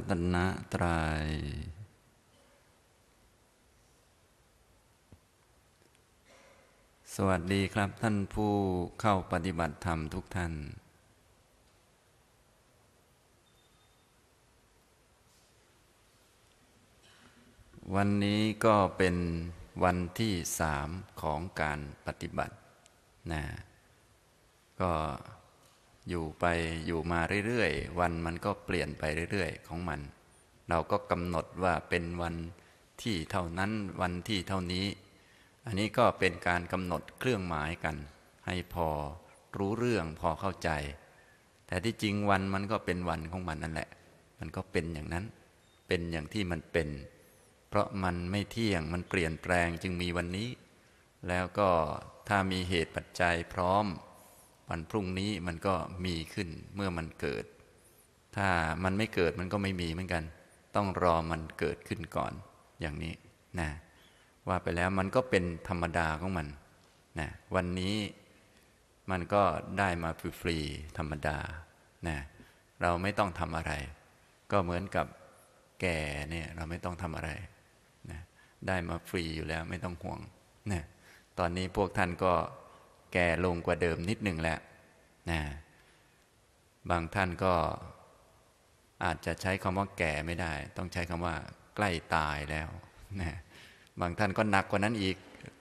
ัตนะตรยัยสวัสดีครับท่านผู้เข้าปฏิบัติธรรมทุกท่าน วันนี้ก็เป็นวันที่สามของการปฏิบัติ นะ ก็อยู่ไปอยู่มาเรื่อยๆวันมันก็เปลี่ยนไปเรื่อยๆ ของมัน เราก็กำหนดว่าเป็นวันที่เท่านั้นวันที่เท่านี้ อันนี้ก็เป็นการกำหนดเครื่องหมายกัน ให้พอรู้เรื่องพอเข้าใจ แต่ที่จริงวันมันก็เป็นวันของมันนั่นแหละ มันก็เป็นอย่างนั้น เป็นอย่างที่มันเป็น เพราะมันไม่เที่ยงมันเปลี่ยนแปลงจึงมีวันนี้ แล้วก็ถ้ามีเหตุปัจจัยพร้อมวันพรุ่งนี้มันก็มีขึ้นเมื่อมันเกิด ถ้ามันไม่เกิดมันก็ไม่มีเหมือนกัน ต้องรอมันเกิดขึ้นก่อนอย่างนี้นะว่าไปแล้วมันก็เป็นธรรมดาของมันนะวันนี้มันก็ได้มาฟรีๆธรรมดานะเราไม่ต้องทำอะไร ก็เหมือนกับแก่เนี่ย เราไม่ต้องทำอะไรนะได้มาฟรีอยู่แล้ว ไม่ต้องห่วงนะตอนนี้พวกท่านก็แก่ลงกว่าเดิมนิดหนึ่งแหละ นะ บางท่านก็อาจจะใช้คำว่าแก่ไม่ได้ ต้องใช้คำว่าใกล้ตายแล้ว นะ บางท่านก็หนักกว่านั้นอีก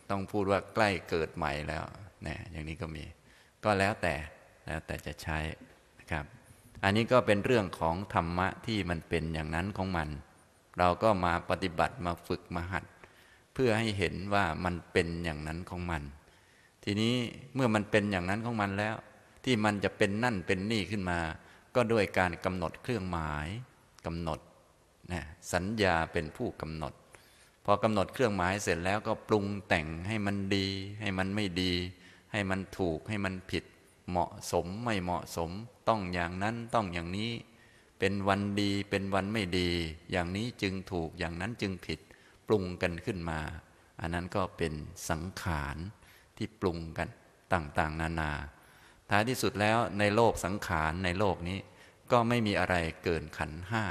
ต้องพูดว่าใกล้เกิดใหม่แล้ว นะ อย่างนี้ก็มี ก็แล้วแต่ แล้วแต่จะใช้นะครับ อันนี้ก็เป็นเรื่องของธรรมะที่มันเป็นอย่างนั้นของมัน เราก็มาปฏิบัติมาฝึกมาหัด เพื่อให้เห็นว่ามันเป็นอย่างนั้นของมันทีนี้เมื่อมันเป็นอย่างนั้นของมันแล้ว ที่มันจะเป็นนั่นเป็นนี่ขึ้นมา ก็ด้วยการกำหนดเครื่องหมายกำหนดนะสัญญาเป็นผู้กำหนด พอกำหนดเครื่องหมายเสร็จแล้วก็ปรุงแต่งให้มันดีให้มันไม่ดี ให้มันถูกให้มันผิด เหมาะสมไม่เหมาะสม ต้องอย่างนั้นต้องอย่างนี้เป็นวันดี เป็นวันไม่ดี อย่างนี้จึงถูกอย่างนั้นจึงผิดปรุงกันขึ้นมา อันนั้นก็เป็นสังขารที่ปรุงกันต่างๆ นานา ท้ายที่สุดแล้วในโลกสังขารในโลกนี้ ก็ไม่มีอะไรเกินขันห้า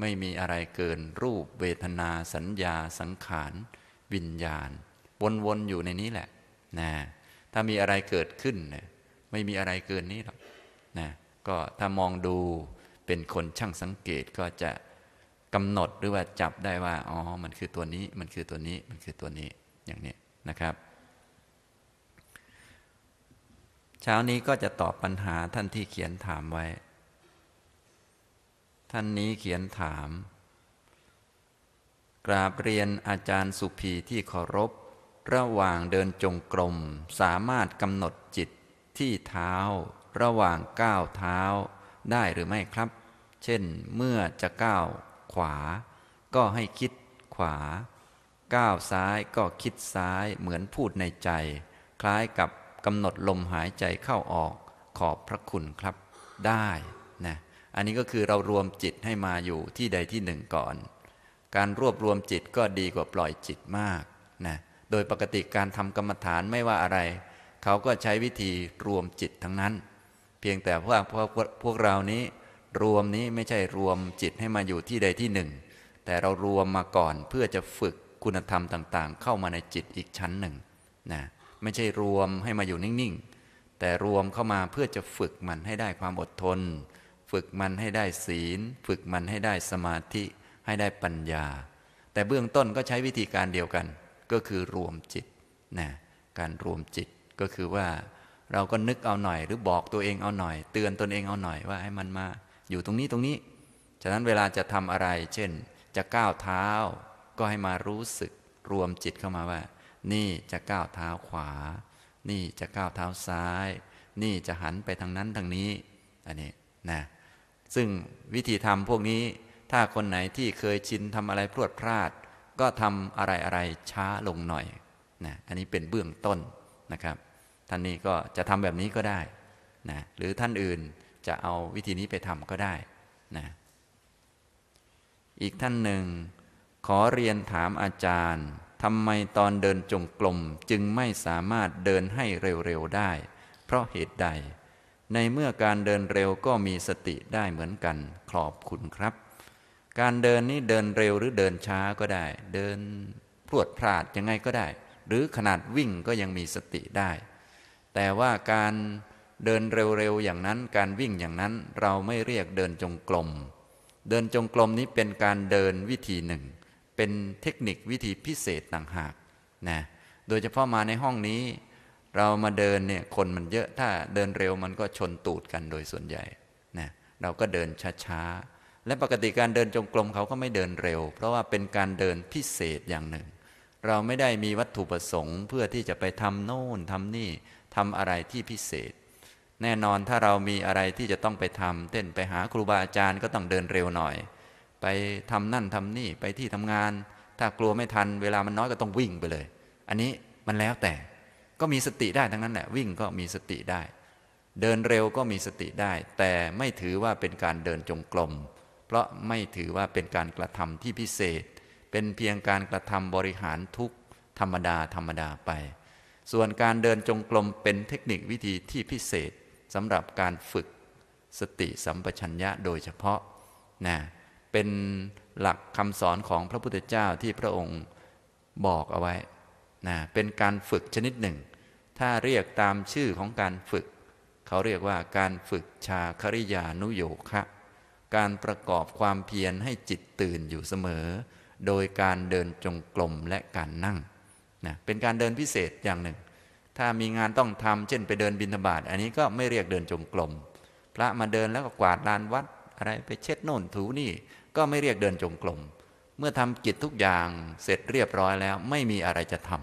ไม่มีอะไรเกินรูปเวทนาสัญญาสังขาร วิญญาณ วนๆอยู่ในนี้แหละ นะ ถ้ามีอะไรเกิดขึ้นนะไม่มีอะไรเกินนี้หรอก นะ ก็ถ้ามองดูเป็นคนช่างสังเกตก็จะกำหนดหรือว่าจับได้ว่า อ๋อ มันคือตัวนี้ มันคือตัวนี้ มันคือตัวนี้ อย่างนี้นะครับเช้านี้ก็จะตอบปัญหาท่านที่เขียนถามไว้ ท่านนี้เขียนถาม กราบเรียนอาจารย์สุภี ที่เคารพ ระหว่างเดินจงกรมสามารถกำหนดจิตที่เท้า ระหว่างก้าวเท้า ได้หรือไม่ครับ เช่นเมื่อจะก้าวขวา ก็ให้คิดขวา ก้าวซ้ายก็คิดซ้ายเหมือนพูดในใจ คล้ายกับกำหนดลมหายใจเข้าออกขอบพระคุณครับได้นะอันนี้ก็คือเรารวมจิตให้มาอยู่ที่ใดที่หนึ่งก่อน การรวบรวมจิตก็ดีกว่าปล่อยจิตมากนะโดยปกติการทำกรรมฐานไม่ว่าอะไรเขาก็ใช้วิธีรวมจิตทั้งนั้น เพียงแต่ว่าพวกพวกเรานี้ รวมนี้ไม่ใช่รวมจิตให้มาอยู่ที่ใดที่หนึ่ง แต่เรารวมมาก่อนเพื่อจะฝึกคุณธรรมต่าง ๆ เข้ามาในจิตอีกชั้นหนึ่ง นะไม่ใช่รวมให้มาอยู่นิ่งๆ แต่รวมเข้ามาเพื่อจะฝึกมันให้ได้ความอดทน ฝึกมันให้ได้ศีล ฝึกมันให้ได้สมาธิ ให้ได้ปัญญา แต่เบื้องต้นก็ใช้วิธีการเดียวกัน ก็คือรวมจิต นะ การรวมจิตก็คือว่า เราก็นึกเอาหน่อยหรือบอกตัวเองเอาหน่อย เตือนตนเองเอาหน่อยว่าให้มันมาอยู่ตรงนี้ตรงนี้ ฉะนั้นเวลาจะทำอะไร เช่น จะก้าวเท้า ก็ให้มารู้สึกรวมจิตเข้ามาว่านี่จะก้าวเท้าขวา นี่จะก้าวเท้าซ้าย นี่จะหันไปทางนั้นทางนี้ อันนี้ นะ ซึ่งวิธีทำพวกนี้ ถ้าคนไหนที่เคยชินทำอะไรพรวดพลาด ก็ทำอะไรอะไรช้าลงหน่อย นะ อันนี้เป็นเบื้องต้นนะครับ ท่านนี้ก็จะทำแบบนี้ก็ได้ นะ หรือท่านอื่นจะเอาวิธีนี้ไปทำก็ได้ นะ อีกท่านหนึ่ง ขอเรียนถามอาจารย์ทำไมตอนเดินจงกรมจึงไม่สามารถเดินให้เร็วๆได้ เพราะเหตุใด ในเมื่อการเดินเร็วก็มีสติได้เหมือนกันขอบคุณครับ การเดินนี้เดินเร็วหรือเดินช้าก็ได้ เดินพรวดพลาดยังไงก็ได้ หรือขนาดวิ่งก็ยังมีสติได้ แต่ว่าการเดินเร็วๆอย่างนั้น การวิ่งอย่างนั้นเราไม่เรียกเดินจงกรมเดินจงกรมนี้เป็นการเดินวิธีหนึ่งเป็นเทคนิควิธีพิเศษต่างหากนะ โดยเฉพาะมาในห้องนี้ เรามาเดินเนี่ยคนมันเยอะถ้าเดินเร็วมันก็ชนตูดกันโดยส่วนใหญ่นะเราก็เดินช้าๆ และปกติการเดินจงกรมเขาก็ไม่เดินเร็ว เพราะว่าเป็นการเดินพิเศษอย่างหนึ่ง เราไม่ได้มีวัตถุประสงค์ เพื่อที่จะไปทำโน่นทำนี่ทำอะไรที่พิเศษ แน่นอนถ้าเรามีอะไรที่จะต้องไปทำเต้นไปหาครูบาอาจารย์ก็ต้องเดินเร็วหน่อยไปทำนั่นทำนี่ไปที่ทำงาน ถ้ากลัวไม่ทัน เวลามันน้อยก็ต้องวิ่งไปเลย อันนี้มันแล้วแต่ ก็มีสติได้ทั้งนั้น แหละ วิ่งก็มีสติได้ เดินเร็วก็มีสติได้ แต่ไม่ถือว่าเป็นการเดินจงกรม เพราะไม่ถือว่าเป็นการกระทำที่พิเศษ เป็นเพียงการกระทำบริหารทุกธรรมดาธรรมดาไป ส่วนการเดินจงกรมเป็นเทคนิควิธีที่พิเศษสำหรับการฝึกสติสัมปชัญญะโดยเฉพาะนะเป็นหลักคำสอนของพระพุทธเจ้าที่พระองค์บอกเอาไว้นะเป็นการฝึกชนิดหนึ่ง ถ้าเรียกตามชื่อของการฝึก เขาเรียกว่าการฝึกชาคริยานุโยคะการประกอบความเพียรให้จิตตื่นอยู่เสมอ โดยการเดินจงกรมและการนั่งนะเป็นการเดินพิเศษอย่างหนึ่ง ถ้ามีงานต้องทำเช่นไปเดินบินธบาตอันนี้ก็ไม่เรียกเดินจงกรมพระมาเดินแล้วก็กวาดลานวัดอะไรไปเช็ดโน่นถูนี่ก็ไม่เรียกเดินจงกรม เมื่อทำกิจทุกอย่างเสร็จเรียบร้อยแล้วไม่มีอะไรจะทำ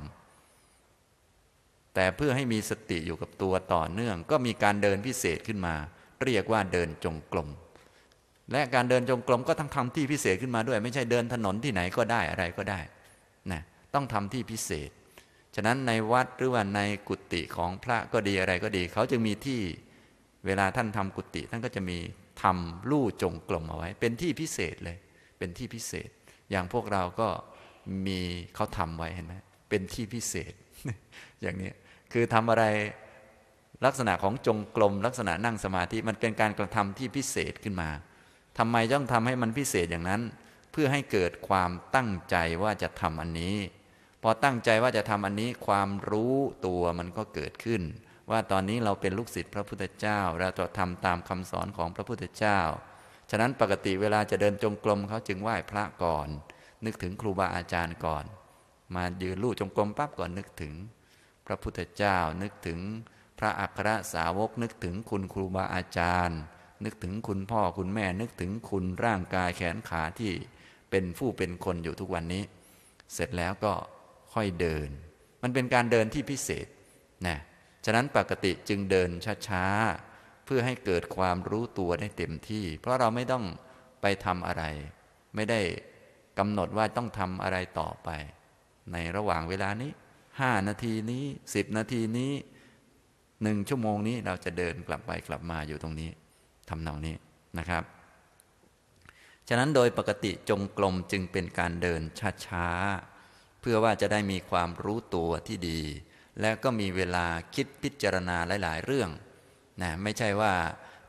แต่เพื่อให้มีสติอยู่กับตัวต่อเนื่องก็มีการเดินพิเศษขึ้นมา เรียกว่าเดินจงกรม และการเดินจงกรมก็ต้องทำที่พิเศษขึ้นมาด้วย ไม่ใช่เดินถนนที่ไหนก็ได้อะไรก็ได้ นะต้องทำที่พิเศษ ฉะนั้นในวัดหรือว่าในกุฏิของพระก็ดีอะไรก็ดี เขาจึงมีที่เวลาท่านทำกุฏิท่านก็จะมีทำลู่จงกลมเอาไว้ เป็นที่พิเศษเลย เป็นที่พิเศษ อย่างพวกเราก็มีเขาทำไว้เห็นไหมเป็นที่พิเศษ อย่างนี้คือทำอะไรลักษณะของจงกลม ลักษณะนั่งสมาธิมันเป็นการกระทำที่พิเศษขึ้นมาทำไมต้องทำให้มันพิเศษอย่างนั้น เพื่อให้เกิดความตั้งใจว่าจะทำอันนี้ พอตั้งใจว่าจะทำอันนี้ความรู้ตัวมันก็เกิดขึ้นว่าตอนนี้เราเป็นลูกศิษย์พระพุทธเจ้า เราจะทำตามคำสอนของพระพุทธเจ้า ฉะนั้นปกติเวลาจะเดินจงกรมเขาจึงไหว้พระก่อน นึกถึงครูบาอาจารย์ก่อน มายืนลู่จงกรมปั๊บก่อนนึกถึงพระพุทธเจ้านึกถึงพระอัครสาวก นึกถึงคุณครูบาอาจารย์ นึกถึงคุณพ่อคุณแม่ นึกถึงคุณร่างกายแขนขาที่เป็นผู้เป็นคนอยู่ทุกวันนี้ เสร็จแล้วก็ค่อยเดิน มันเป็นการเดินที่พิเศษนะฉะนั้นปกติจึงเดิน ช้า ๆ เพื่อให้เกิดความรู้ตัวได้เต็มที่ เพราะเราไม่ต้องไปทำอะไร ไม่ได้กำหนดว่าต้องทำอะไรต่อไป ในระหว่างเวลานี้ห้านาทีนี้สิบนาทีนี้หนึ่งชั่วโมงนี้เราจะเดินกลับไปกลับมาอยู่ตรงนี้ทำนองนี้นะครับ ฉะนั้นโดยปกติจงกลมจึงเป็นการเดิน ช้า ๆ เพื่อว่าจะได้มีความรู้ตัวที่ดีแล้วก็มีเวลาคิดพิจารณาหลาย ๆ เรื่อง นะ ไม่ใช่ว่า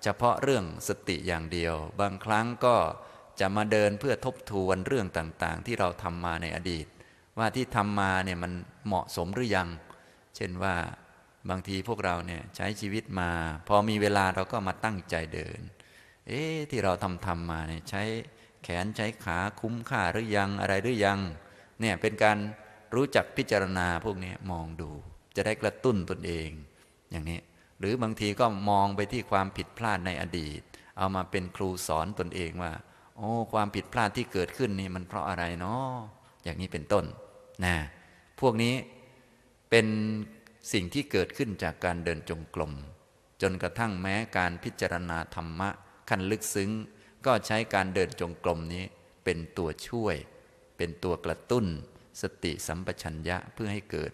เฉพาะเรื่องสติอย่างเดียว บางครั้งก็จะมาเดินเพื่อทบทวนเรื่องต่างๆ ที่เราทำมาในอดีต ว่าที่ทำมาเนี่ยมันเหมาะสมหรือยัง เช่นว่าบางทีพวกเราเนี่ยใช้ชีวิตมา พอมีเวลาเราก็มาตั้งใจเดิน เอ๊ะที่เราทำทำมาเนี่ยใช้แขนใช้ขาคุ้มค่าหรือยังอะไรหรือยัง เนี่ยเป็นการรู้จักพิจารณาพวกนี้มองดูจะได้กระตุ้นตนเอง อย่างนี้หรือบางทีก็มองไปที่ความผิดพลาดในอดีต เอามาเป็นครูสอนตนเองว่า โอ้ ความผิดพลาดที่เกิดขึ้นนี่มันเพราะอะไรเนาะอย่างนี้เป็นต้นนะพวกนี้เป็นสิ่งที่เกิดขึ้นจากการเดินจงกรมจนกระทั่งแม้การพิจารณาธรรมะ ขั้นลึกซึ้งก็ใช้การเดินจงกรมนี้ เป็นตัวช่วย เป็นตัวกระตุ้น สติสัมปชัญญะเพื่อให้เกิด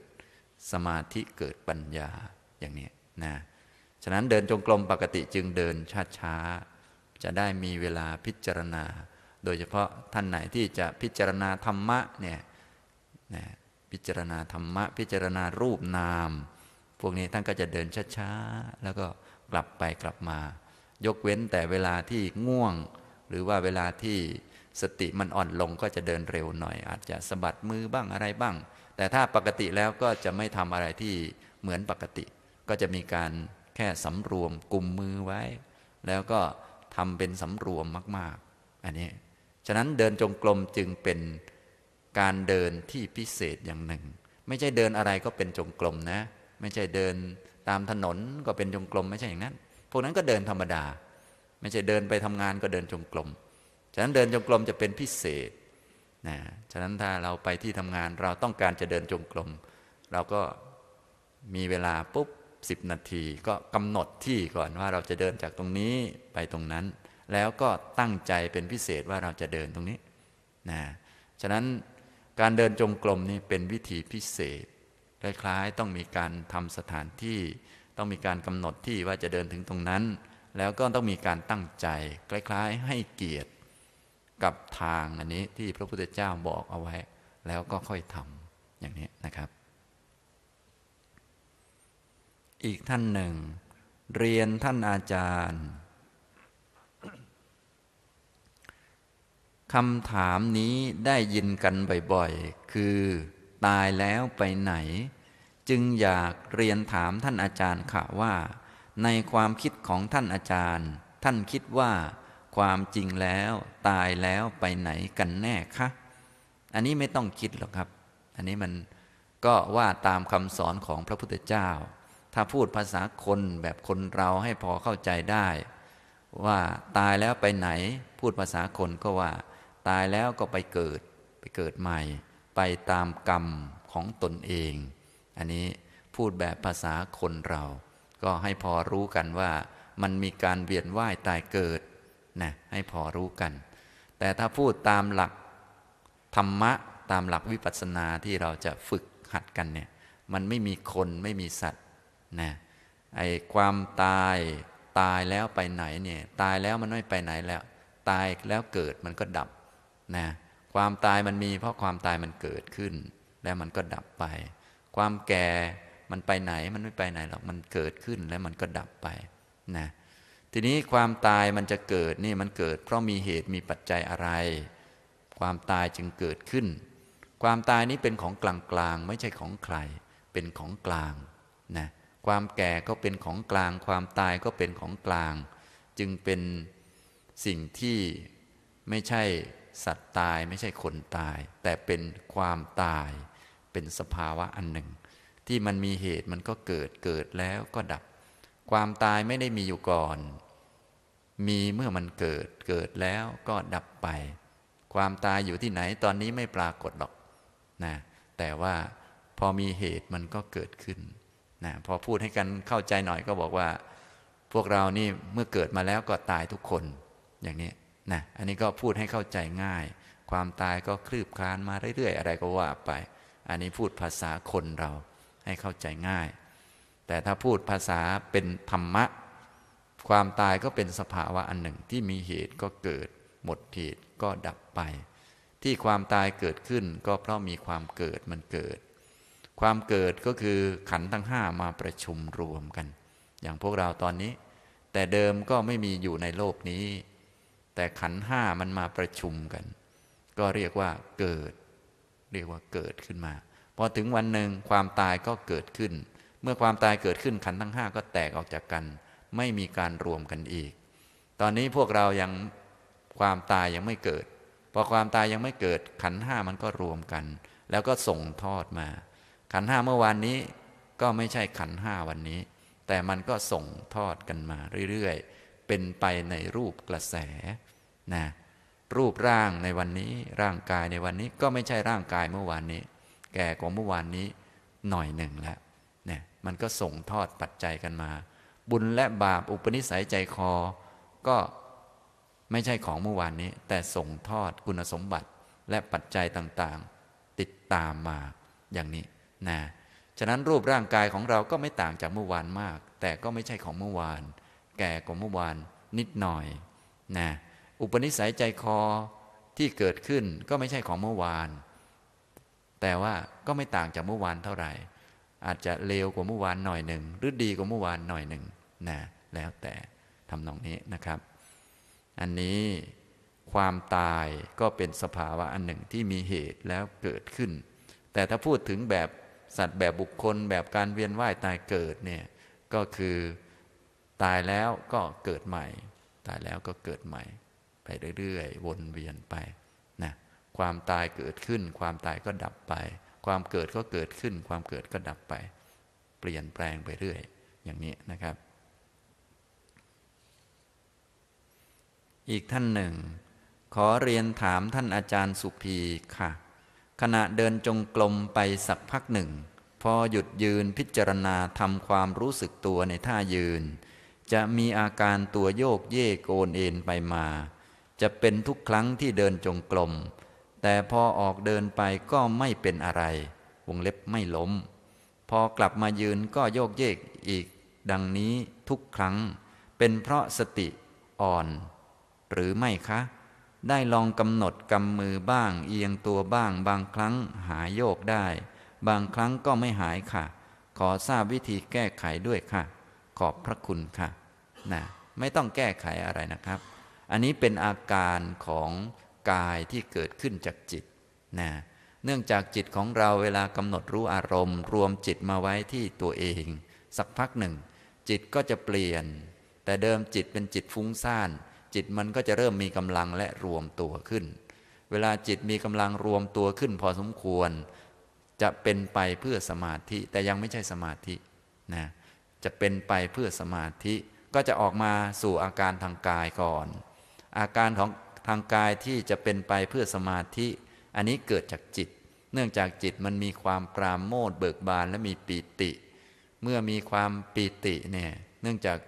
สมาธิเกิดปัญญาอย่างนี้นะฉะนั้นเดินจงกรมปกติจึงเดินช้าๆ จะได้มีเวลาพิจารณา โดยเฉพาะท่านไหนที่จะพิจารณาธรรมะเนี่ยนะพิจารณาธรรมะ พิจารณารูปนาม พวกนี้ท่านก็จะเดินช้าๆแล้วก็กลับไปกลับมา ยกเว้นแต่เวลาที่ง่วง หรือว่าเวลาที่สติมันอ่อนลงก็จะเดินเร็วหน่อย อาจจะสะบัดมือบ้างอะไรบ้างแต่ถ้าปกติแล้วก็จะไม่ทำอะไรที่เหมือนปกติ ก็จะมีการแค่สำรวมกลุ่มมือไว้ แล้วก็ทำเป็นสำรวมมาก ๆ อันนี้ ฉะนั้นเดินจงกรมจึงเป็นการเดินที่พิเศษอย่างหนึ่ง ไม่ใช่เดินอะไรก็เป็นจงกรมนะ ไม่ใช่เดินตามถนนก็เป็นจงกรมไม่ใช่อย่างนั้นพวกนั้นก็เดินธรรมดา ไม่ใช่เดินไปทำงานก็เดินจงกรมฉะนั้นเดินจงกรมจะเป็นพิเศษนะฉะนั้นถ้าเราไปที่ทำงานเราต้องการจะเดินจงกรมเราก็มีเวลาปุ๊บ10 นาที ก็กำหนดที่ก่อนว่าเราจะเดินจากตรงนี้ไปตรงนั้น แล้วก็ตั้งใจเป็นพิเศษว่าเราจะเดินตรงนี้นะฉะนั้นการเดินจงกรมนี่เป็นวิธีพิเศษ คล้าย ๆ ต้องมีการทำสถานที่ต้องมีการกำหนดที่ว่าจะเดินถึงตรงนั้น แล้วก็ต้องมีการตั้งใจ คล้ายๆให้เกียรติกับทาง อันนี้ที่พระพุทธเจ้าบอกเอาไว้แล้วก็ค่อยทำอย่างนี้นะครับ อีกท่านหนึ่ง เรียนท่านอาจารย์คำถามนี้ได้ยินกันบ่อย ๆ คือตายแล้วไปไหน จึงอยากเรียนถามท่านอาจารย์ค่ะว่า ในความคิดของท่านอาจารย์ ท่านคิดว่าความจริงแล้วตายแล้วไปไหนกันแน่คะ อันนี้ไม่ต้องคิดหรอกครับ อันนี้มันก็ว่าตามคำสอนของพระพุทธเจ้า ถ้าพูดภาษาคนแบบคนเราให้พอเข้าใจได้ ว่าตายแล้วไปไหน พูดภาษาคนก็ว่า ตายแล้วก็ไปเกิด ไปเกิดใหม่ ไปตามกรรมของตนเอง อันนี้พูดแบบภาษาคนเรา ก็ให้พอรู้กันว่า มันมีการเวียนว่ายตายเกิดนะให้พอรู้กัน แต่ถ้าพูดตามหลักธรรมะตามหลักวิปัสสนาที่เราจะฝึกหัดกันเนี่ย มันไม่มีคนไม่มีสัตว์นะไอความตายตายแล้วไปไหนเนี่ยตายแล้วมันไม่ไปไหนแล้ว ตายแล้วเกิดมันก็ดับนะความตายมันมีเพราะความตายมันเกิดขึ้นแล้วมันก็ดับไป ความแก่ มันไปไหน มันไม่ไปไหนหรอกมันเกิดขึ้นแล้วมันก็ดับไปนะทีนี้ความตายมันจะเกิดนี่มันเกิด เพราะมีเหตุมีปัจจัยอะไร ความตายจึงเกิดขึ้น ความตายนี้เป็นของกลางกลางไม่ใช่ของใคร เป็นของกลางนะความแก่ก็เป็นของกลาง ความตายก็เป็นของกลาง จึงเป็นสิ่งที่ไม่ใช่สัตว์ตายไม่ใช่คนตาย แต่เป็นความตายเป็นสภาวะอันหนึ่ง ที่มันมีเหตุมันก็เกิดเกิดแล้วก็ดับ ความตายไม่ได้มีอยู่ก่อนมีเมื่อมันเกิดเกิดแล้วก็ดับไป ความตายอยู่ที่ไหนตอนนี้ไม่ปรากฏหรอกนะแต่ว่าพอมีเหตุมันก็เกิดขึ้นนะพอพูดให้กันเข้าใจหน่อยก็บอกว่า พวกเรานี่เมื่อเกิดมาแล้วก็ตายทุกคนอย่างนี้นะอันนี้ก็พูดให้เข้าใจง่าย ความตายก็คลืบคลานมาเรื่อยๆ อะไรก็ว่าไป อันนี้พูดภาษาคนเราให้เข้าใจง่าย แต่ถ้าพูดภาษาเป็นธรรมะความตายก็เป็นสภาวะอันหนึ่งที่มีเหตุก็เกิด หมดเหตุก็ดับไป ที่ความตายเกิดขึ้นก็เพราะมีความเกิดมันเกิด ความเกิดก็คือขันทั้งห้ามาประชุมรวมกัน อย่างพวกเราตอนนี้ แต่เดิมก็ไม่มีอยู่ในโลกนี้ แต่ขันห้ามันมาประชุมกัน ก็เรียกว่าเกิด เรียกว่าเกิดขึ้นมา พอถึงวันหนึ่งความตายก็เกิดขึ้น เมื่อความตายเกิดขึ้นขันทั้งห้าก็แตกออกจากกันไม่มีการรวมกันอีก ตอนนี้พวกเรา ยัง ความตายยังไม่เกิด พอความตายยังไม่เกิด ขันห้ามันก็รวมกัน แล้วก็ส่งทอดมา ขันห้าเมื่อวานนี้ ก็ไม่ใช่ขันห้า วันนี้ แต่มันก็ส่งทอดกันมา เรื่อยๆ เป็นไปในรูปกระแสนะรูปร่างในวันนี้ร่างกายในวันนี้ก็ไม่ใช่ร่างกายเมื่อวานนี้ แก่กว่าเมื่อวานนี้หน่อยหนึ่งแล้วเนี่ย มันก็ส่งทอดปัจจัยกันมาบุญและบาปอุปนิสัยใจคอ ก็ไม่ใช่ของเมื่อวานนี้ แต่ส่งทอดคุณสมบัติและปัจจัยต่างๆ ติดตามมาอย่างนี้นะฉะนั้นรูปร่างกายของเราก็ไม่ต่างจากเมื่อวานมาก แต่ก็ไม่ใช่ของเมื่อวาน แก่กว่าเมื่อวานนิดหน่อยนะอุปนิสัยใจคอที่เกิดขึ้นก็ไม่ใช่ของเมื่อวาน แต่ว่าก็ไม่ต่างจากเมื่อวานเท่าไหร่ อาจจะเลวกว่าเมื่อวานหน่อยหนึ่งหรือดีกว่าเมื่อวานหน่อยหนึ่งนะแล้วแต่ทำนองนี้นะครับ อันนี้ความตายก็เป็นสภาวะอันหนึ่งที่มีเหตุแล้วเกิดขึ้น แต่ถ้าพูดถึงแบบสัตว์แบบบุคคล แบบการเวียนว่ายตายเกิดเนี่ยก็คือตายแล้วก็เกิดใหม่ ตายแล้วก็เกิดใหม่ ไปเรื่อยๆวนเวียนไปนะความตายเกิดขึ้นความตายก็ดับไป ความเกิดก็เกิดขึ้นความเกิดก็ดับไปเปลี่ยนแปลงไปเรื่อยอย่างนี้นะครับอีกท่านหนึ่ง ขอเรียนถามท่านอาจารย์สุภีค่ะ ขณะเดินจงกรมไปสักพักหนึ่ง พอหยุดยืนพิจารณาทำความรู้สึกตัวในท่ายืน จะมีอาการตัวโยกเย่โกนเอ็นไปมา จะเป็นทุกครั้งที่เดินจงกรมแต่พอออกเดินไปก็ไม่เป็นอะไรวงเล็บไม่ล้ม พอกลับมายืนก็โยกเยกอีก ดังนี้ทุกครั้งเป็นเพราะสติอ่อนหรือไม่คะ ได้ลองกำหนดกำมือบ้างเอียงตัวบ้าง บางครั้งหายโยกได้ บางครั้งก็ไม่หายค่ะ ขอทราบวิธีแก้ไขด้วยค่ะ ขอบพระคุณค่ะ นะไม่ต้องแก้ไขอะไรนะครับ อันนี้เป็นอาการของกายที่เกิดขึ้นจากจิต นะเนื่องจากจิตของเราเวลากำหนดรู้อารมณ์ รวมจิตมาไว้ที่ตัวเองสักพักหนึ่ง จิตก็จะเปลี่ยน แต่เดิมจิตเป็นจิตฟุ้งซ่านจิตมันก็จะเริ่มมีกำลังและรวมตัวขึ้น เวลาจิตมีกำลังรวมตัวขึ้นพอสมควร จะเป็นไปเพื่อสมาธิ แต่ยังไม่ใช่สมาธินะ จะเป็นไปเพื่อสมาธิ ก็จะออกมาสู่อาการทางกายก่อน อาการของทางกายที่จะเป็นไปเพื่อสมาธิ อันนี้เกิดจากจิต เนื่องจากจิตมันมีความปราโมทเบิกบานและมีปีติ เมื่อมีความปีติเนี่ยเนื่องจาก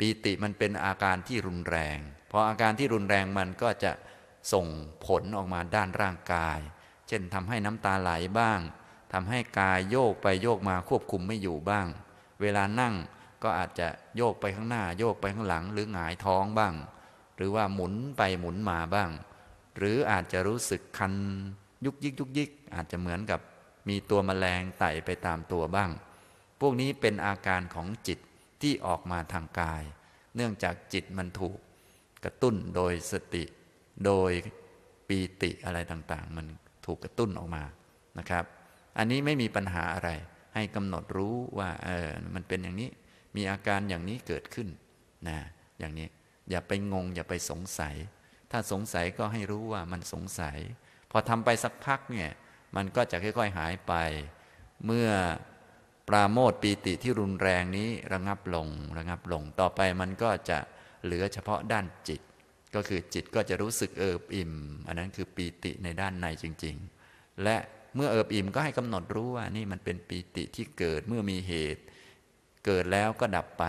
ปีติมันเป็นอาการที่รุนแรงพออาการที่รุนแรงมันก็จะส่งผลออกมาด้านร่างกาย เช่นทำให้น้ำตาไหลบ้าง ทำให้กายโยกไปโยกมาควบคุมไม่อยู่บ้าง เวลานั่งก็อาจจะโยกไปข้างหน้าโยกไปข้างหลังหรือหงายท้องบ้าง หรือว่าหมุนไปหมุนมาบ้าง หรืออาจจะรู้สึกคันยุกยิกยุกยิก อาจจะเหมือนกับมีตัวมแมลงไต่ไปตามตัวบ้าง พวกนี้เป็นอาการของจิตที่ออกมาทางกาย เนื่องจากจิตมันถูกกระตุ้นโดยสติ โดยปีติอะไรต่างๆ มันถูกกระตุ้นออกมา นะครับ อันนี้ไม่มีปัญหาอะไร ให้กำหนดรู้ว่า เออ มันเป็นอย่างนี้ มีอาการอย่างนี้เกิดขึ้น นะ อย่างนี้ อย่าไปงง อย่าไปสงสัย ถ้าสงสัยก็ให้รู้ว่ามันสงสัย พอทำไปสักพักเนี่ย มันก็จะค่อย ๆ หายไป เมื่อปราโมทปีติที่รุนแรงนี้ระงับลงระงับลงต่อไปมันก็จะเหลือเฉพาะด้านจิต ก็คือจิตก็จะรู้สึกเอิบอิ่ม อันนั้นคือปีติในด้านในจริง ๆ และเมื่อเอิบอิ่มก็ให้กำหนดรู้ว่านี่มันเป็นปีติที่เกิดเมื่อมีเหตุ เกิดแล้วก็ดับไป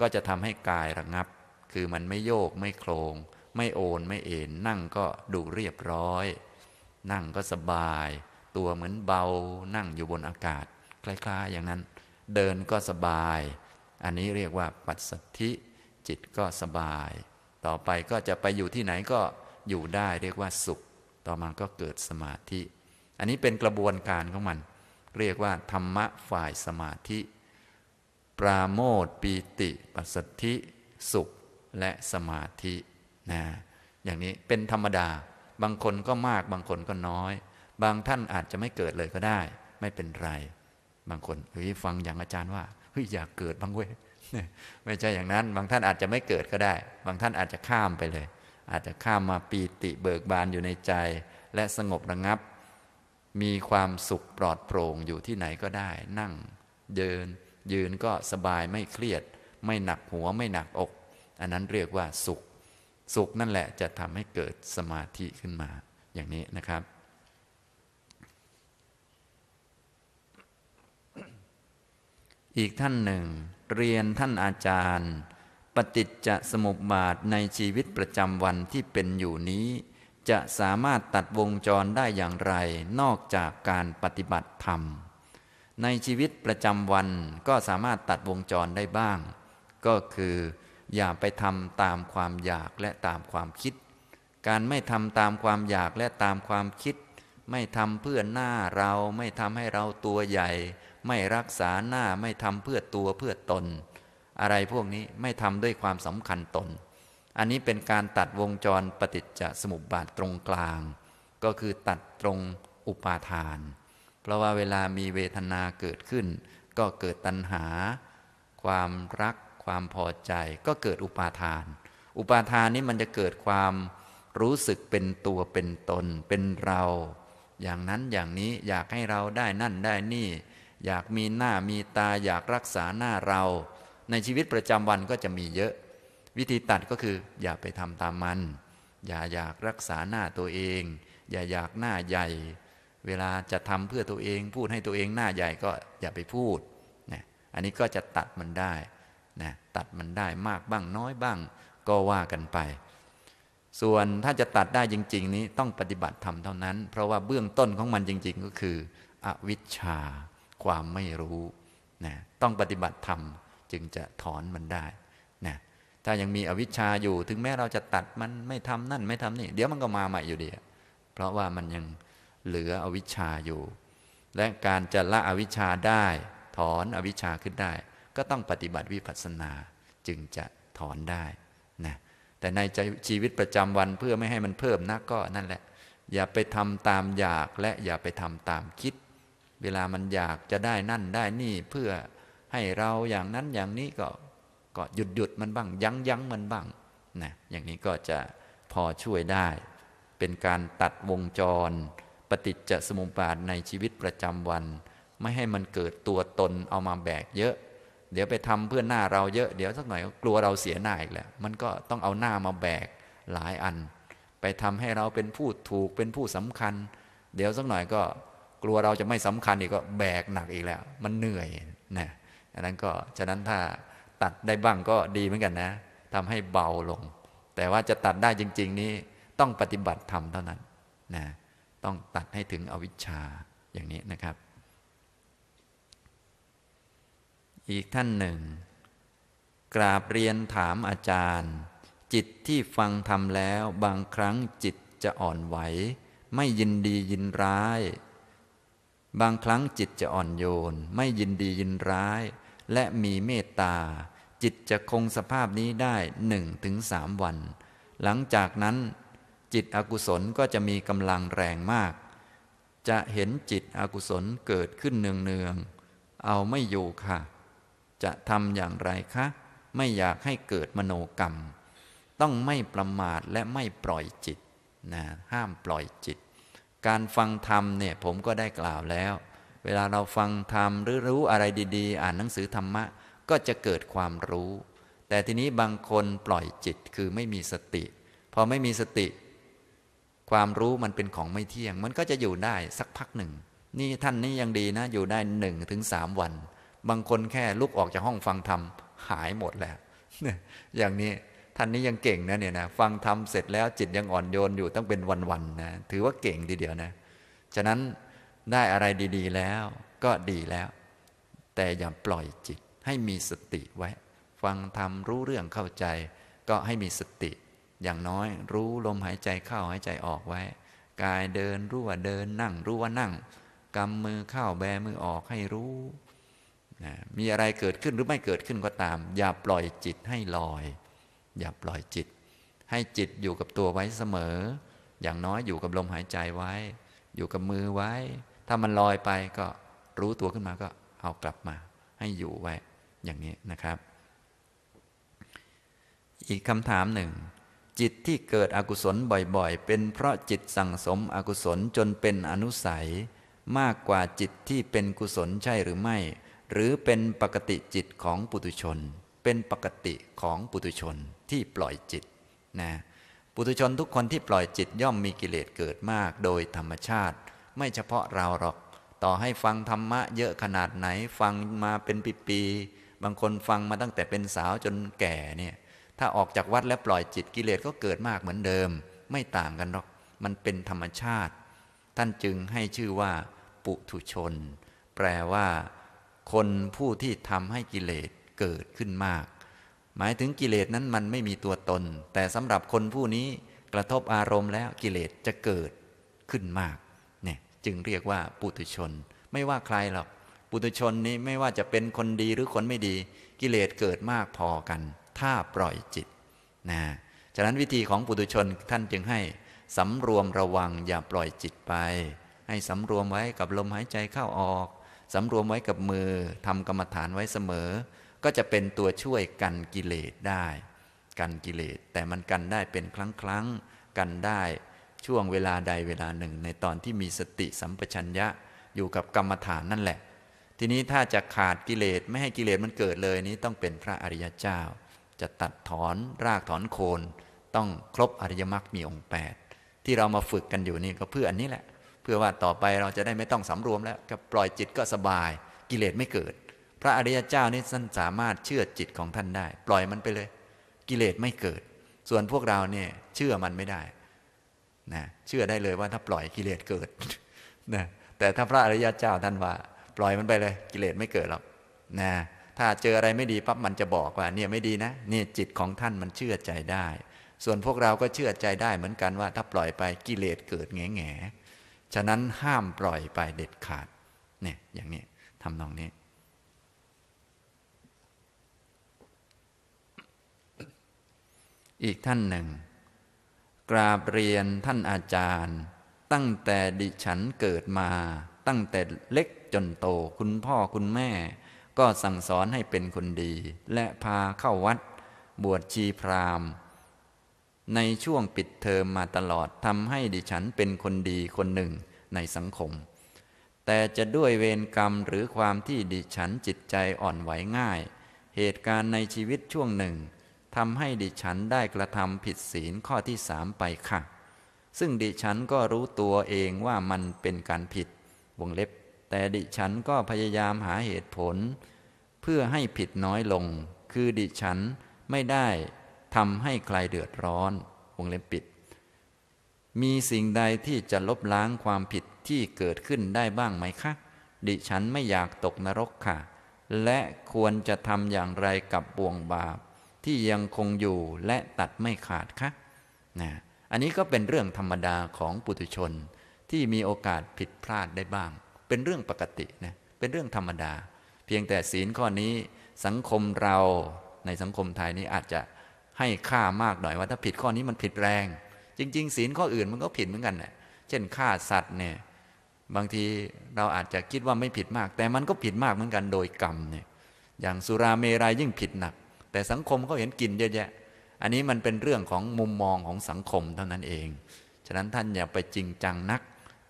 ก็จะทำให้กายระงับ คือมันไม่โยกไม่โครง ไม่โอนไม่เอ็นนั่งก็ดูเรียบร้อย นั่งก็สบาย ตัวเหมือนเบานั่งอยู่บนอากาศคล้ายๆอย่างนั้นเดินก็สบาย อันนี้เรียกว่าปัสสธิจิตก็สบาย ต่อไปก็จะไปอยู่ที่ไหนก็อยู่ได้เรียกว่าสุข ต่อมา ก็เกิดสมาธิ อันนี้เป็นกระบวนการของ มัน เรียกว่า ธรรมะฝ่ายสมาธิ ปราโมทปีติ ปัสสธิ สุขและสมาธินะอย่างนี้เป็นธรรมดาบางคนก็มากบางคนก็น้อย บางท่านอาจจะไม่เกิดเลยก็ได้ ไม่เป็นไรบางคนเฮ้ยฟังอย่างอาจารย์ว่าเฮ้ยอยากเกิดบางเว้ยไม่ใช่ อย่างนั้น บางท่านอาจจะไม่เกิดก็ได้ บางท่านอาจจะข้ามไปเลย อาจจะข้ามมาปีติเบิกบานอยู่ในใจและสงบระงับ มีความสุขปลอดโปร่งอยู่ที่ไหนก็ได้ นั่งเดิน ยืนก็สบายไม่เครียด ไม่หนักหัวไม่หนักอก อันนั้นเรียกว่าสุข สุขนั่นแหละจะทำให้เกิดสมาธิขึ้นมาอย่างนี้นะครับอีกท่านหนึ่ง เรียนท่านอาจารย์ ปฏิจจสมุปบาทในชีวิตประจำวันที่เป็นอยู่นี้ จะสามารถตัดวงจรได้อย่างไร นอกจากการปฏิบัติธรรม ในชีวิตประจำวันก็สามารถตัดวงจรได้บ้าง ก็คืออย่าไปทำตามความอยากและตามความคิด การไม่ทำตามความอยากและตามความคิด ไม่ทำเพื่อหน้าเราไม่ทำให้เราตัวใหญ่ไม่รักษาหน้าไม่ทำเพื่อตัวเพื่อตน อะไรพวกนี้ไม่ทำด้วยความสำคัญตน อันนี้เป็นการตัดวงจร ปฏิจจสมุปบาทตรงกลาง ก็คือตัดตรงอุปาทาน เพราะว่าเวลามีเวทนาเกิดขึ้น ก็เกิดตัณหา ความรักความพอใจก็เกิดอุปาทาน อุปาทานนี้มันจะเกิดความรู้สึกเป็นตัวเป็นตน เป็นเรา อย่างนั้นอย่างนี้อยากให้เราได้นั่นได้นี่อยากมีหน้ามีตา อยากรักษาหน้าเรา ในชีวิตประจำวันก็จะมีเยอะ วิธีตัดก็คืออย่าไปทำตามมัน อย่าอยากรักษาหน้าตัวเอง อย่าอยากหน้าใหญ่ เวลาจะทำเพื่อตัวเอง พูดให้ตัวเองหน้าใหญ่ก็อย่าไปพูดนะอันนี้ก็จะตัดมันได้นะตัดมันได้มากบ้างน้อยบ้าง ก็ว่ากันไป ส่วนถ้าจะตัดได้จริง ๆ นี้ต้องปฏิบัติธรรมเท่านั้น เพราะว่าเบื้องต้นของมันจริงๆก็คืออวิชชาความไม่รู้นะต้องปฏิบัติธรรมจึงจะถอนมันได้นะถ้ายังมีอวิชชาอยู่ ถึงแม้เราจะตัดมันไม่ทำนั่นไม่ทำนี่ เดี๋ยวมันก็มาใหม่อยู่ดีเพราะว่ามันยังเหลืออวิชชาอยู่ และการจะละอวิชชาได้ ถอนอวิชชาขึ้นได้ ก็ต้องปฏิบัติวิปัสสนาจึงจะถอนได้นะแต่ในชีวิตประจำวันเพื่อไม่ให้มันเพิ่มนักก็นั่นแหละ อย่าไปทำตามอยากและอย่าไปทำตามคิดเวลามันอยากจะได้นั่นได้นี่เพื่อให้เราอย่างนั้นอย่างนี้ก็ก็หยุดหยุดมันบ้าง ยั้งยั้งมันบ้างนะอย่างนี้ก็จะพอช่วยได้ เป็นการตัดวงจร ปฏิจจสมุปบาทในชีวิตประจำวัน ไม่ให้มันเกิดตัวตนเอามาแบกเยอะ เดี๋ยวไปทำเพื่อหน้าเราเยอะ เดี๋ยวสักหน่อยกลัวเราเสียหน้าอีกแหละมันก็ต้องเอาหน้ามาแบกหลายอัน ไปทำให้เราเป็นผู้ถูกเป็นผู้สำคัญ เดี๋ยวสักหน่อยก็กลัวเราจะไม่สำคัญอีกก็แบกหนักอีกแล้ว มันเหนื่อยนะอันนั้นก็ฉะนั้นถ้าตัดได้บ้างก็ดีเหมือนกันนะ ทำให้เบาลง แต่ว่าจะตัดได้จริง ๆ นี้ต้องปฏิบัติธรรมเท่านั้นนะต้องตัดให้ถึงอวิชชาอย่างนี้นะครับ อีกท่านหนึ่ง กราบเรียนถามอาจารย์ จิตที่ฟังทำแล้ว บางครั้งจิตจะอ่อนไหว ไม่ยินดียินร้ายบางครั้งจิตจะอ่อนโยน ไม่ยินดียินร้าย และมีเมตตา จิตจะคงสภาพนี้ได้หนึ่งถึงสามวัน หลังจากนั้น จิตอกุศลก็จะมีกำลังแรงมาก จะเห็นจิตอกุศลเกิดขึ้นเนืองๆเอาไม่อยู่ค่ะ จะทำอย่างไรคะ ไม่อยากให้เกิดมโนกรรม ต้องไม่ประมาทและไม่ปล่อยจิตนะห้ามปล่อยจิตการฟังธรรมเนี่ยผมก็ได้กล่าวแล้ว เวลาเราฟังธรรมหรือรู้อะไรดีๆอ่านหนังสือธรรมะ ก็จะเกิดความรู้ แต่ทีนี้บางคนปล่อยจิตคือไม่มีสติ พอไม่มีสติความรู้มันเป็นของไม่เที่ยงมันก็จะอยู่ได้สักพักหนึ่ง นี่ท่านนี้ยังดีนะ อยู่ได้หนึ่งถึงสามวัน บางคนแค่ลุกออกจากห้องฟังธรรมหายหมดแล้วอย่างนี้ท่านนี้ยังเก่งนะเนี่ยนะฟังทำเสร็จแล้วจิตยังอ่อนโยน อยู่ต้องเป็นวันๆนะถือว่าเก่งทีเดียวนะฉะนั้นได้อะไรดีๆแล้วก็ดีแล้ว แต่อย่าปล่อยจิต ให้มีสติไว้ ฟังทำรู้เรื่องเข้าใจ ก็ให้มีสติ อย่างน้อย รู้ลมหายใจเข้าหายใจออกไว้ กายเดินรู้ว่าเดิน นั่งรู้ว่านั่งกำมือเข้าแบมือออกให้รู้นะมีอะไรเกิดขึ้นหรือไม่เกิดขึ้นก็ตาม อย่าปล่อยจิตให้ลอยอย่าปล่อยจิต ให้จิตอยู่กับตัวไว้เสมอ อย่างน้อยอยู่กับลมหายใจไว้ อยู่กับมือไว้ ถ้ามันลอยไปก็รู้ตัวขึ้นมาก็เอากลับมา ให้อยู่ไว้ อย่างนี้นะครับ อีกคำถามหนึ่งจิตที่เกิดอกุศลบ่อยๆ เป็นเพราะจิตสั่งสมอกุศลจนเป็นอนุสัย มากกว่าจิตที่เป็นกุศลใช่หรือไม่ หรือเป็นปกติจิตของปุถุชนเป็นปกติของปุถุชนที่ปล่อยจิตนะ ปุถุชนทุกคนที่ปล่อยจิตย่อมมีกิเลสเกิดมากโดยธรรมชาติ ไม่เฉพาะเราหรอก ต่อให้ฟังธรรมะเยอะขนาดไหนฟังมาเป็นปีๆบางคนฟังมาตั้งแต่เป็นสาวจนแก่เนี่ยถ้าออกจากวัดแล้วปล่อยจิตกิเลสก็เกิดมากเหมือนเดิม ไม่ต่างกันหรอกมันเป็นธรรมชาติ ท่านจึงให้ชื่อว่า ปุถุชน แปลว่าคนผู้ที่ทำให้กิเลสเกิดขึ้นมาก หมายถึงกิเลสนั้นมันไม่มีตัวตน แต่สำหรับคนผู้นี้กระทบอารมณ์แล้วกิเลสจะเกิดขึ้นมาก เนี่ยจึงเรียกว่าปุถุชน ไม่ว่าใครหรอกปุถุชนนี้ไม่ว่าจะเป็นคนดีหรือคนไม่ดี กิเลสเกิดมากพอกัน ถ้าปล่อยจิต นะ ฉะนั้นวิธีของปุถุชนท่านจึงให้สำรวมระวังอย่าปล่อยจิตไป ให้สำรวมไว้กับลมหายใจเข้าออกสำรวมไว้กับมือทำกรรมฐานไว้เสมอก็จะเป็นตัวช่วยกันกิเลสได้ กันกิเลสแต่มันกันได้เป็นครั้งครั้งกันได้ช่วงเวลาใดเวลาหนึ่ง ในตอนที่มีสติสัมปชัญญะอยู่กับกรรมฐาน นั่นแหละ ทีนี้ถ้าจะขาดกิเลสไม่ให้กิเลสมันเกิดเลยนี้ต้องเป็นพระอริยเจ้า จะตัดถอนรากถอนโคน ต้องครบอริยมรรคมีองค์8ที่เรามาฝึกกันอยู่นี่ก็เพื่ออันนี้แหละ เพื่อว่าต่อไปเราจะได้ไม่ต้องสำรวมแล้วก็ปล่อยจิตก็สบายกิเลสไม่เกิดพระอริยเจ้านี่ท่านสามารถเชื่อจิตของท่านได้ ปล่อยมันไปเลย กิเลสไม่เกิด ส่วนพวกเราเนี่ยเชื่อมันไม่ได้นะเชื่อได้เลยว่าถ้าปล่อยกิเลสเกิดนะแต่ถ้าพระอริยเจ้าท่านว่า ปล่อยมันไปเลยกิเลสไม่เกิดหรอกนะถ้าเจออะไรไม่ดีปั๊บมันจะบอกว่า เนี่ยไม่ดีนะนี่จิตของท่านมันเชื่อใจได้ ส่วนพวกเราก็เชื่อใจได้เหมือนกันว่า ถ้าปล่อยไปกิเลสเกิดแง่แง่ฉะนั้นห้ามปล่อยไปเด็ดขาด เนี่ยอย่างนี้ทำนองนี้อีกท่านหนึ่งกราบเรียนท่านอาจารย์ ตั้งแต่ดิฉันเกิดมาตั้งแต่เล็กจนโตคุณพ่อคุณแม่ ก็สั่งสอนให้เป็นคนดี และพาเข้าวัด บวชชีพราหมณ์ ในช่วงปิดเทอมมาตลอดทำให้ดิฉันเป็นคนดีคนหนึ่งในสังคม แต่จะด้วยเวรกรรมหรือความที่ดิฉันจิตใจอ่อนไหวง่าย เหตุการณ์ในชีวิตช่วงหนึ่งทำให้ดิฉันได้กระทำผิดศีลข้อที่สามไปค่ะ ซึ่งดิฉันก็รู้ตัวเองว่ามันเป็นการผิด วงเล็บ แต่ดิฉันก็พยายามหาเหตุผล เพื่อให้ผิดน้อยลง คือดิฉันไม่ได้ทำให้ใครเดือดร้อน วงเล็บปิด มีสิ่งใดที่จะลบล้างความผิดที่เกิดขึ้นได้บ้างไหมคะ ดิฉันไม่อยากตกนรกค่ะ และควรจะทำอย่างไรกับบ่วงบาปที่ยังคงอยู่และตัดไม่ขาดคะนะอันนี้ก็เป็นเรื่องธรรมดาของปุถุชน ที่มีโอกาสผิดพลาดได้บ้าง เป็นเรื่องปกตินะ เป็นเรื่องธรรมดา เพียงแต่ศีลข้อนี้สังคมเราในสังคมไทยนี้อาจจะให้ค่ามากหน่อยว่าถ้าผิดข้อนี้มันผิดแรง จริงๆ ศีลข้ออื่นมันก็ผิดเหมือนกันนะเช่นฆ่าสัตว์เนี่ย บางทีเราอาจจะคิดว่าไม่ผิดมาก แต่มันก็ผิดมากเหมือนกันโดยกรรมเนี่ย อย่างสุราเมรัยยิ่งผิดหนักแต่สังคม เขาเห็นกลิ่นเยอะแยะ อันนี้มันเป็นเรื่องของมุมมองของสังคม เท่านั้นเอง ฉะนั้นท่านอย่าไปจริงจังนัก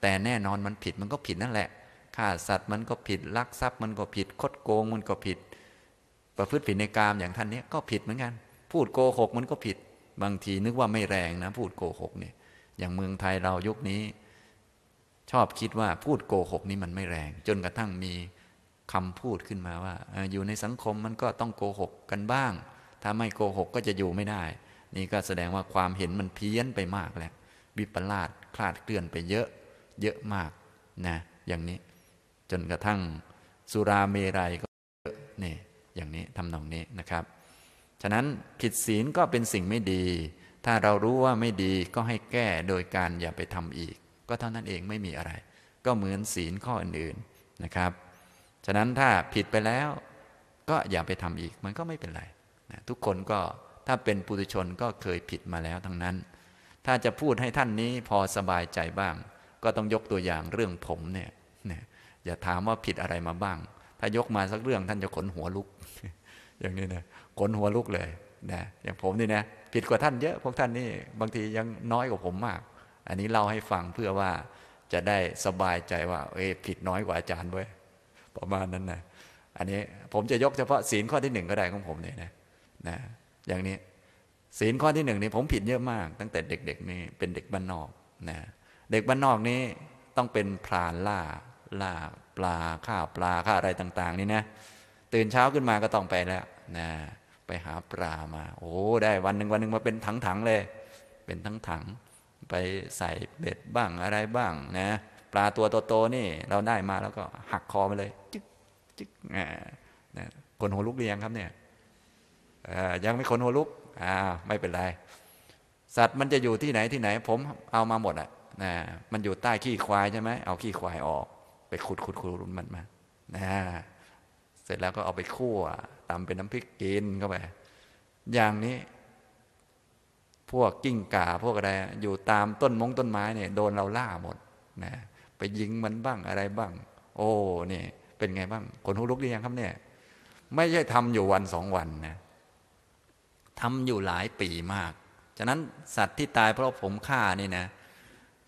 แต่แน่นอนมันผิด มันก็ผิดนั่นแหละฆ่าสัตว์มันก็ผิด ลักทรัพย์มันก็ผิด คดโกงมันก็ผิด ประพฤติผิดในกามอย่างท่านนี้ก็ผิดเหมือนกัน พูดโกหกมันก็ผิด บางทีนึกว่าไม่แรงนะพูดโกหกเนี่ย อย่างเมืองไทยเรายุคนี้ชอบคิดว่าพูดโกหกนี่มันไม่แรง จนกระทั่งมีคำพูดขึ้นมาว่า อยู่ในสังคมมันก็ต้องโกหกกันบ้างถ้าไม่โกหกก็จะอยู่ไม่ได้ นี่ก็แสดงว่าความเห็นมันเพี้ยนไปมากแหละวิปลาสคลาดเคลื่อนไปเยอะเยอะมากนะอย่างนี้ จนกระทั่งสุราเมรัยก็เนี่อย่างนี้ทำนองนี้นะครับ ฉะนั้นผิดศีลก็เป็นสิ่งไม่ดี ถ้าเรารู้ว่าไม่ดีก็ให้แก้โดยการอย่าไปทำอีก ก็เท่านั้นเองไม่มีอะไร ก็เหมือนศีลข้ออื่นๆนะครับฉะนั้นถ้าผิดไปแล้วก็อย่าไปทำอีก มันก็ไม่เป็นไรนะทุกคนก็ถ้าเป็นปุถุชนก็เคยผิดมาแล้วทั้งนั้น ถ้าจะพูดให้ท่านนี้พอสบายใจบ้าง ก็ต้องยกตัวอย่างเรื่องผมเนี่ยนะอย่าถามว่าผิดอะไรมาบ้าง ถ้ายกมาสักเรื่องท่านจะขนหัวลุก อย่างนี้นะขนหัวลุกเลยนะอย่างผมนี่นะผิดกว่าท่านเยอะพวกท่านนี่บางทียังน้อยกว่าผมมาก อันนี้เล่าให้ฟังเพื่อว่าจะได้สบายใจว่าเออผิดน้อยกว่าอาจารย์ไว้ประมาณนั้นนะ อันนี้ผมจะยกเฉพาะศีลข้อที่หนึ่งก็ได้ของผมเนี่ยนะ นะ อย่างนี้ศีลข้อที่หนึ่งนี่ผมผิดเยอะมากตั้งแต่เด็กๆ นี่เป็นเด็กบ้านนอกนะเด็กบ้านนอกนี่ต้องเป็นพรานล่าล่าปลาข้าปลาข้าอะไรต่าง ๆ นี่นะตื่นเช้าขึ้นมาก็ต้องไปแล้วนะไปหาปลามาโอ้ได้วันหนึ่งวันหนึ่งมาเป็นถังๆเลย เป็นทั้งถัง ไปใส่เบ็ดบ้างอะไรบ้างนะปลาตัวโตๆนี่ เราได้มาแล้วก็หักคอไปเลย จึ๊กจึ๊กอ่าคนหัวลุกเรียงครับ เนี่ยยังไม่คนหัวลุก อ่า ไม่เป็นไร สัตว์มันจะอยู่ที่ไหนที่ไหนผมเอามาหมด อ่ะ นะ มันอยู่ใต้ขี้ควายใช่ไหมเอาขี้ควายออก ไปขุดขุดขุดมันมา นะ เสร็จแล้วก็เอาไปคั่วตำเป็นน้ำพริกกินเข้าไปอย่างนี้ พวกกิ้งก่า พวกอะไรอยู่ตามต้นมงต้นไม้เนี่ยโดนเราล่าหมดนะไปยิงมันบ้างอะไรบ้าง โอ้เนี่ย เป็นไงบ้าง คนหูลุกได้อยังครับเนี่ย ไม่ใช่ทำอยู่วันสองวันนะทำอยู่หลายปีมาก ฉะนั้น สัตว์ที่ตายเพราะผมฆ่านี่นะ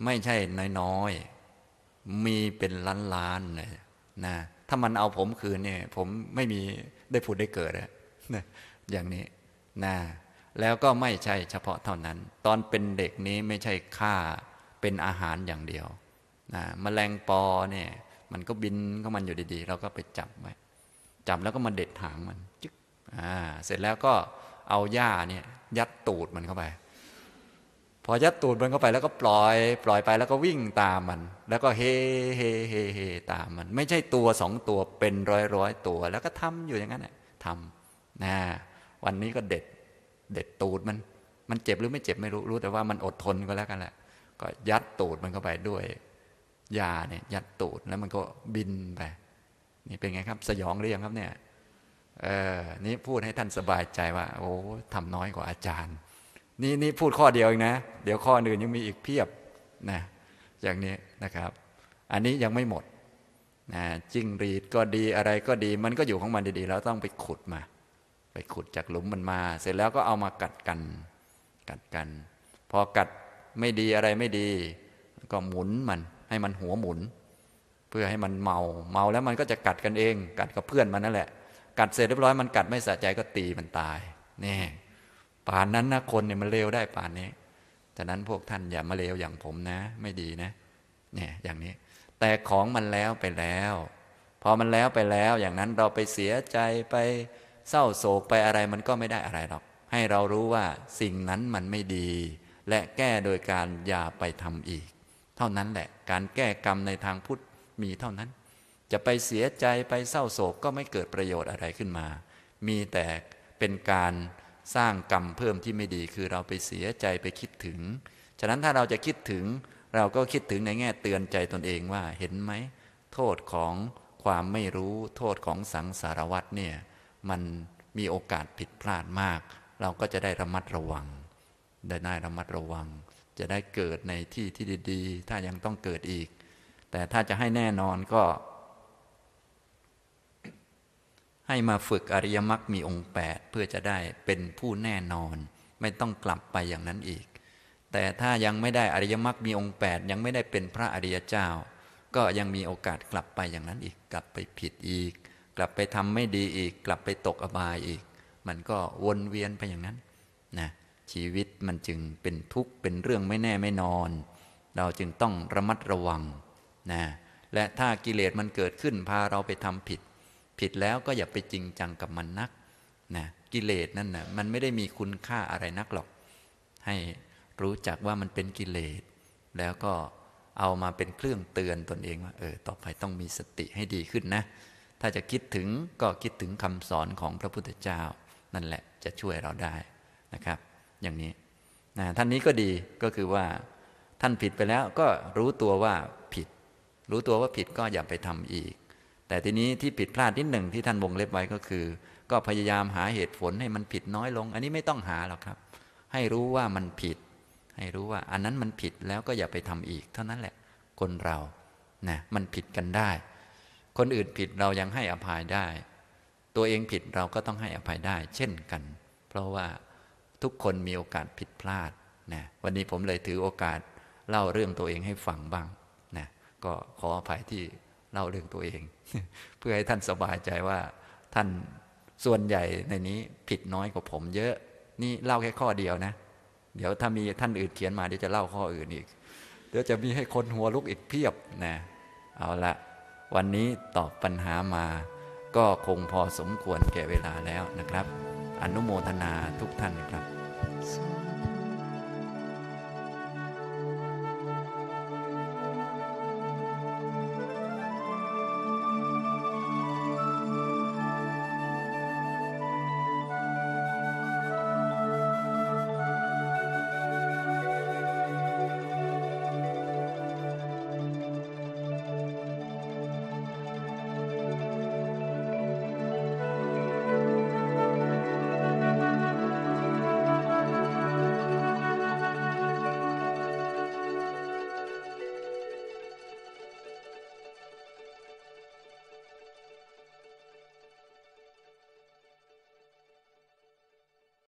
ไม่ใช่น้อยๆมีเป็นล้านๆเลยนะ ถ้ามันเอาผมคืนเนี่ยผมไม่มีได้ผุดได้เกิดอะอย่างนี้นะ แล้วก็ไม่ใช่เฉพาะเท่านั้น ตอนเป็นเด็กนี้ไม่ใช่ฆ่าเป็นอาหารอย่างเดียวนะมแมลงปอเนี่ยมันก็บินก็มันอยู่ดีๆ เราก็ไปจับไว้จับแล้วก็มาเด็ดหางมันจึ๊กอ่าเสร็จแล้วก็เอาหญ้าเนี่ยยัดตูดมันเข้าไป พอยัดตูดมันเข้าไปแล้วก็ปล่อยปล่อยไปแล้วก็วิ่งตามมัน แล้วก็เฮเฮเฮเฮตามมันไม่ใช่ตัวสองตัวเป็นร้อยร้อยตัว แล้วก็ทำอยู่อย่างนั้นแหละทำนะวันนี้ก็เด็ดเด็ดตูดมันมันเจ็บหรือไม่เจ็บไม่รู้รู้แต่ว่ามันอดทนก็แล้วกันแหละก็ยัดตูดมันเข้าไปด้วยยาเนี่ยยัดตูดแล้วมันก็บินไปนี่เป็นไงครับ สยองหรือยังครับเนี่ยเออนี่พูดให้ท่านสบายใจว่า โอ้ทำน้อยกว่าอาจารย์ นี่นี่พูดข้อเดียวเองนะ เดี๋ยวข้ออื่นยังมีอีกเพียบนะอย่างนี้นะครับ อันนี้ยังไม่หมดนะจิ้งรีดก็ดีอะไรก็ดี มันก็อยู่ของมันดี ๆ แล้วต้องไปขุดมา ไปขุดจากหลุมมันมา เสร็จแล้วก็เอามากัดกัน กัดกัน พอกัดไม่ดีอะไรไม่ดี ก็หมุนมันให้มันหัวหมุนเพื่อให้มันเมาเมาแล้วมันก็จะกัดกันเอง กัดกับเพื่อนมันนั่นแหละกัดเสร็จเรียบร้อยมันกัดไม่สะใจก็ตีมันตายนี่ป่านนั้นนะคนเนี่ยมันเลวได้ป่านนี้ฉะนั้นพวกท่านอย่ามาเลวอย่างผมนะไม่ดีนะเนี่ยอย่างนี้แต่ของมันแล้วไปแล้วพอมันแล้วไปแล้ว อย่างนั้นเราไปเสียใจไปเศร้าโศกไปอะไรมันก็ไม่ได้อะไรหรอก ให้เรารู้ว่าสิ่งนั้นมันไม่ดีและแก้โดยการอย่าไปทำอีกเท่านั้นแหละการแก้กรรมในทางพุทธมีเท่านั้น จะไปเสียใจไปเศร้าโศกก็ไม่เกิดประโยชน์อะไรขึ้นมา มีแต่เป็นการสร้างกรรมเพิ่มที่ไม่ดีคือเราไปเสียใจไปคิดถึง ฉะนั้นถ้าเราจะคิดถึงเราก็คิดถึงในแง่เตือนใจตนเองว่าเห็นไหม โทษของความไม่รู้โทษของสังสารวัตเนี่ยมันมีโอกาสผิดพลาดมาก เราก็จะได้ระมัดระวัง ได้ระมัดระวังจะได้เกิดในที่ที่ดีๆ ถ้ายังต้องเกิดอีก แต่ถ้าจะให้แน่นอนก็ ให้มาฝึกอริยมรรคมีองค์8เพื่อจะได้เป็นผู้แน่นอน ไม่ต้องกลับไปอย่างนั้นอีก แต่ถ้ายังไม่ได้อริยมรรคมีองค์8ยังไม่ได้เป็นพระอริยเจ้า ก็ยังมีโอกาสกลับไปอย่างนั้นอีก กลับไปผิดอีก กลับไปทำไม่ดีอีก กลับไปตกอบายอีก มันก็วนเวียนไปอย่างนั้นนะชีวิตมันจึงเป็นทุกข์ เป็นเรื่องไม่แน่ไม่นอน เราจึงต้องระมัดระวังนะและถ้ากิเลสมันเกิดขึ้นพาเราไปทำผิด ผิดแล้วก็อย่าไปจริงจังกับมันนักนะกิเลสนั่นนะมันไม่ได้มีคุณค่าอะไรนัก หรอก ให้รู้จักว่ามันเป็นกิเลสแล้วก็เอามาเป็นเครื่องเตือนตนเองว่าเออ ต่อไปต้องมีสติให้ดีขึ้นนะ ถ้าจะคิดถึงก็คิดถึงคำสอนของพระพุทธเจ้า นั่นแหละจะช่วยเราได้นะครับอย่างนี้นะท่านนี้ก็ดีก็คือว่า ท่านผิดไปแล้วก็รู้ตัวว่าผิด รู้ตัวว่าผิดก็อย่าไปทำอีก แต่ทีนี้ที่ผิดพลาดนิดหนึ่งที่ท่านวงเล็บไว้ก็คือ ก็พยายามหาเหตุผลให้มันผิดน้อยลง อันนี้ไม่ต้องหาหรอกครับ ให้รู้ว่ามันผิด ให้รู้ว่าอันนั้นมันผิดแล้วก็อย่าไปทำอีก เท่านั้นแหละ คนเรา นะ มันผิดกันได้ คนอื่นผิดเรายังให้อภัยได้ ตัวเองผิดเราก็ต้องให้อภัยได้ เช่นกัน เพราะว่าทุกคนมีโอกาสผิดพลาดนะวันนี้ผมเลยถือโอกาส เล่าเรื่องตัวเองให้ฟังบ้างนะก็ขออภัยที่เล่าเรื่องตัวเอง เพื่อให้ท่านสบายใจว่า ท่านส่วนใหญ่ในนี้ผิดน้อยกว่าผม เยอะ นี่เล่าแค่ข้อเดียวนะ เดี๋ยวถ้ามีท่านอื่นเขียนมาเดี๋ยวจะเล่าข้ออื่นอีก เดี๋ยวจะมีให้คนหัวลุกอีกเพียบนะเอาละวันนี้ตอบปัญหามาก็คงพอสมควรแก่เวลาแล้วนะครับอนุโมทนาทุกท่านครับ